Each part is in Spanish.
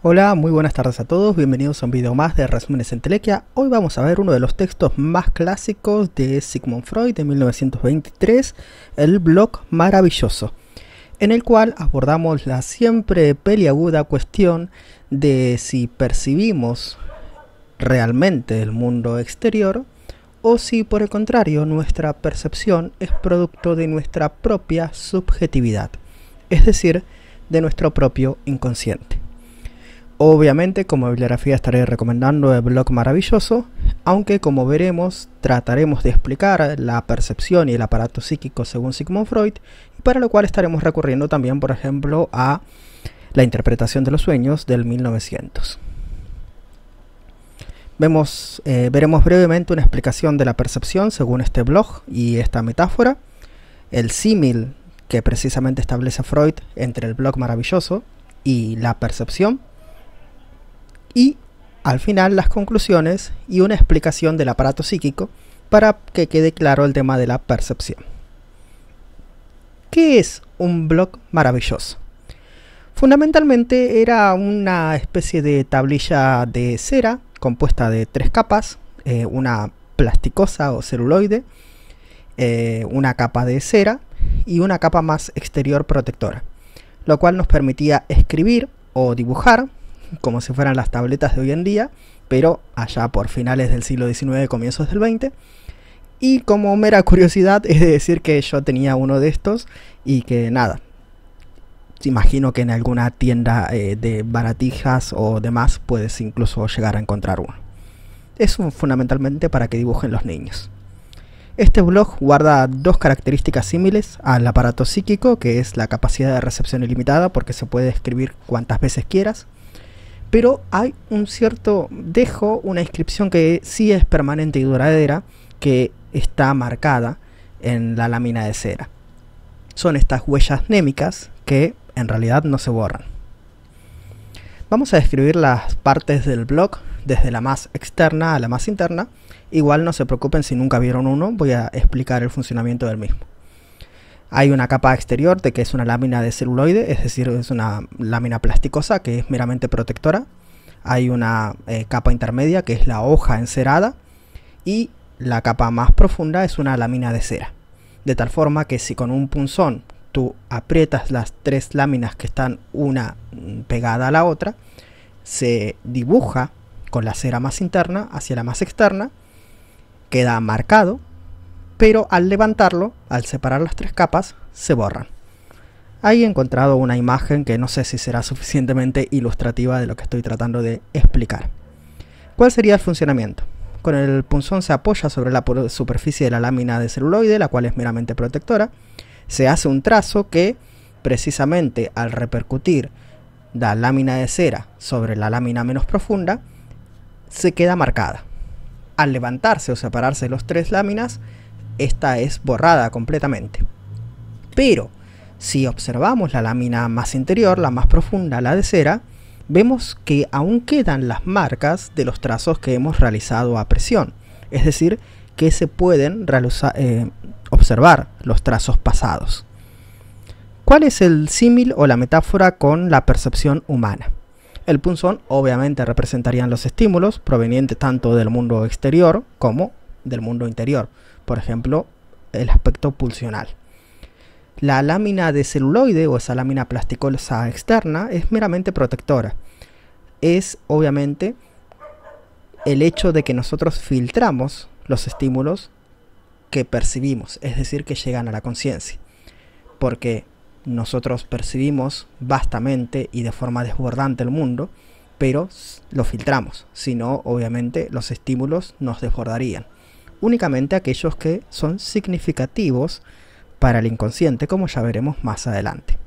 Hola, muy buenas tardes a todos, bienvenidos a un video más de Resúmenes en Telequia. Hoy vamos a ver uno de los textos más clásicos de Sigmund Freud de 1923, el blog maravilloso, en el cual abordamos la siempre peliaguda cuestión de si percibimos realmente el mundo exterior o si por el contrario nuestra percepción es producto de nuestra propia subjetividad, es decir, de nuestro propio inconsciente. Obviamente, como bibliografía estaré recomendando el blog maravilloso, aunque como veremos, trataremos de explicar la percepción y el aparato psíquico según Sigmund Freud, para lo cual estaremos recurriendo también, por ejemplo, a la interpretación de los sueños del 1900. Vemos, eh, veremos brevemente una explicación de la percepción según este blog y esta metáfora, el símil que precisamente establece Freud entre el blog maravilloso y la percepción, y al final las conclusiones y una explicación del aparato psíquico para que quede claro el tema de la percepción. ¿Qué es un blog maravilloso? Fundamentalmente era una especie de tablilla de cera compuesta de tres capas, eh, una plasticosa o celuloide, eh, una capa de cera y una capa más exterior protectora, lo cual nos permitía escribir o dibujar como si fueran las tabletas de hoy en día, pero allá por finales del siglo XIX, comienzos del XX. Y como mera curiosidad, es de decir que yo tenía uno de estos y que nada, imagino que en alguna tienda eh, de baratijas o demás puedes incluso llegar a encontrar uno. Es fundamentalmente para que dibujen los niños. Este blog guarda dos características similares al aparato psíquico, que es la capacidad de recepción ilimitada porque se puede escribir cuantas veces quieras, pero hay un cierto dejo, una inscripción que sí es permanente y duradera, que está marcada en la lámina de cera. Son estas huellas némicas que en realidad no se borran. Vamos a describir las partes del blog desde la más externa a la más interna. Igual no se preocupen si nunca vieron uno, voy a explicar el funcionamiento del mismo. Hay una capa exterior de que es una lámina de celuloide, es decir, es una lámina plasticosa que es meramente protectora. Hay una eh, capa intermedia que es la hoja encerada y la capa más profunda es una lámina de cera. De tal forma que si con un punzón tú aprietas las tres láminas que están una mm, pegada a la otra, se dibuja con la cera más interna hacia la más externa, queda marcado pero al levantarlo, al separar las tres capas, se borran. Ahí he encontrado una imagen que no sé si será suficientemente ilustrativa de lo que estoy tratando de explicar. ¿Cuál sería el funcionamiento? Con el punzón se apoya sobre la superficie de la lámina de celuloide, la cual es meramente protectora. Se hace un trazo que, precisamente al repercutir la lámina de cera sobre la lámina menos profunda, se queda marcada. Al levantarse o separarse las tres láminas, esta es borrada completamente. Pero si observamos la lámina más interior, la más profunda, la de cera, vemos que aún quedan las marcas de los trazos que hemos realizado a presión, es decir, que se pueden eh, observar los trazos pasados. ¿Cuál es el símil o la metáfora con la percepción humana? El punzón obviamente representarían los estímulos provenientes tanto del mundo exterior como del mundo interior, por ejemplo, el aspecto pulsional. La lámina de celuloide o esa lámina plasticosa externa es meramente protectora. Es obviamente el hecho de que nosotros filtramos los estímulos que percibimos, es decir, que llegan a la conciencia. Porque nosotros percibimos vastamente y de forma desbordante el mundo, pero lo filtramos, si no, obviamente los estímulos nos desbordarían únicamente aquellos que son significativos para el inconsciente, como ya veremos más adelante.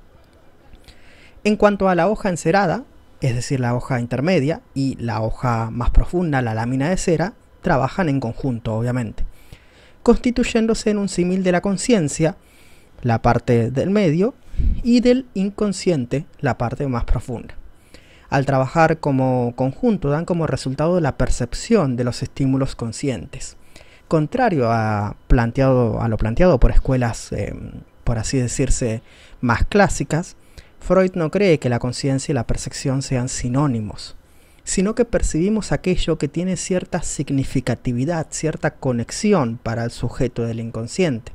En cuanto a la hoja encerada, es decir, la hoja intermedia y la hoja más profunda, la lámina de cera, trabajan en conjunto, obviamente, constituyéndose en un símil de la conciencia, la parte del medio, y del inconsciente, la parte más profunda. Al trabajar como conjunto dan como resultado la percepción de los estímulos conscientes contrario a, lo planteado por escuelas, eh, por así decirse, más clásicas, Freud no cree que la conciencia y la percepción sean sinónimos, sino que percibimos aquello que tiene cierta significatividad, cierta conexión para el sujeto del inconsciente.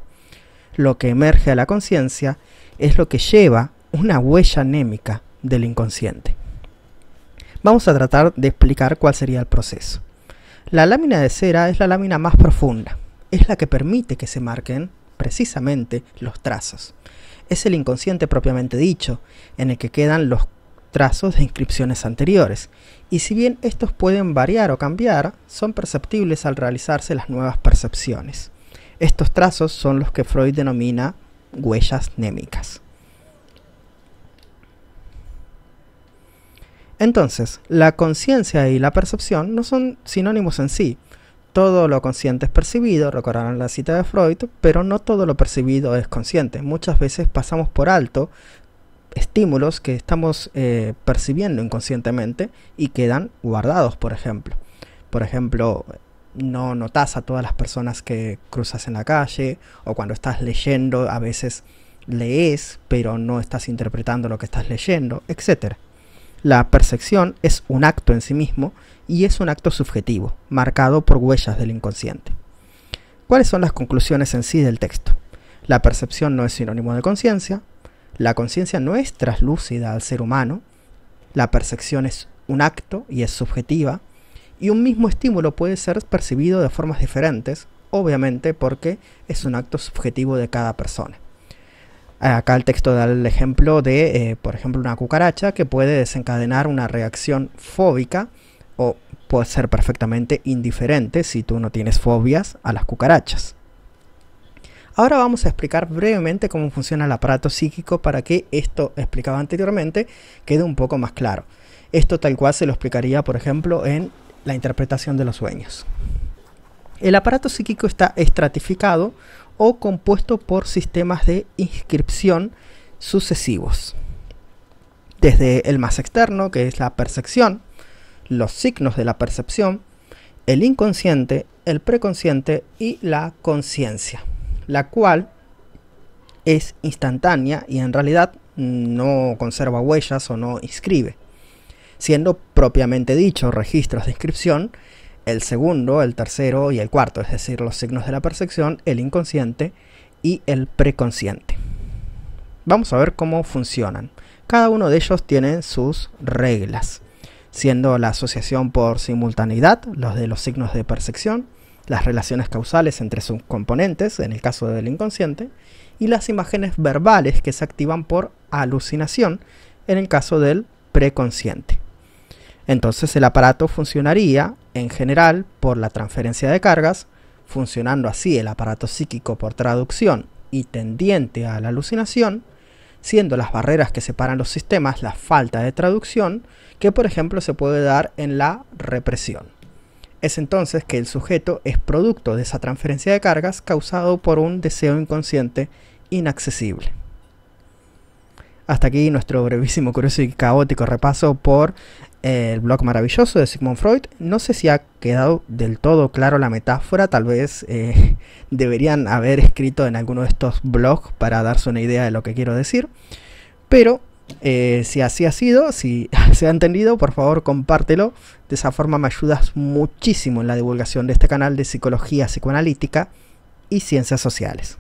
Lo que emerge a la conciencia es lo que lleva una huella anémica del inconsciente. Vamos a tratar de explicar cuál sería el proceso. La lámina de cera es la lámina más profunda, es la que permite que se marquen precisamente los trazos. Es el inconsciente propiamente dicho, en el que quedan los trazos de inscripciones anteriores, y si bien estos pueden variar o cambiar, son perceptibles al realizarse las nuevas percepciones. Estos trazos son los que Freud denomina huellas némicas. Entonces, la conciencia y la percepción no son sinónimos en sí. Todo lo consciente es percibido, recordarán la cita de Freud, pero no todo lo percibido es consciente. Muchas veces pasamos por alto estímulos que estamos eh, percibiendo inconscientemente y quedan guardados, por ejemplo. Por ejemplo, no notas a todas las personas que cruzas en la calle o cuando estás leyendo a veces lees pero no estás interpretando lo que estás leyendo, etcétera. La percepción es un acto en sí mismo y es un acto subjetivo, marcado por huellas del inconsciente. ¿Cuáles son las conclusiones en sí del texto? La percepción no es sinónimo de conciencia, la conciencia no es traslúcida al ser humano, la percepción es un acto y es subjetiva, y un mismo estímulo puede ser percibido de formas diferentes, obviamente porque es un acto subjetivo de cada persona. Acá el texto da el ejemplo de, eh, por ejemplo, una cucaracha que puede desencadenar una reacción fóbica o puede ser perfectamente indiferente si tú no tienes fobias a las cucarachas. Ahora vamos a explicar brevemente cómo funciona el aparato psíquico para que esto explicado anteriormente quede un poco más claro. Esto tal cual se lo explicaría, por ejemplo, en la interpretación de los sueños. El aparato psíquico está estratificado o compuesto por sistemas de inscripción sucesivos. Desde el más externo, que es la percepción, los signos de la percepción, el inconsciente, el preconsciente y la conciencia, la cual es instantánea y en realidad no conserva huellas o no inscribe, siendo propiamente dicho registros de inscripción el segundo, el tercero y el cuarto, es decir, los signos de la percepción, el inconsciente y el preconsciente. Vamos a ver cómo funcionan. Cada uno de ellos tiene sus reglas, siendo la asociación por simultaneidad, los de los signos de percepción, las relaciones causales entre sus componentes, en el caso del inconsciente, y las imágenes verbales que se activan por alucinación, en el caso del preconsciente. Entonces el aparato funcionaría en general por la transferencia de cargas, funcionando así el aparato psíquico por traducción y tendiente a la alucinación, siendo las barreras que separan los sistemas la falta de traducción, que por ejemplo se puede dar en la represión. Es entonces que el sujeto es producto de esa transferencia de cargas causado por un deseo inconsciente inaccesible. Hasta aquí nuestro brevísimo, curioso y caótico repaso por el blog maravilloso de Sigmund Freud. No sé si ha quedado del todo claro la metáfora, tal vez eh, deberían haber escrito en alguno de estos blogs para darse una idea de lo que quiero decir. Pero eh, si así ha sido, si se ha entendido, por favor compártelo. De esa forma me ayudas muchísimo en la divulgación de este canal de psicología psicoanalítica y ciencias sociales.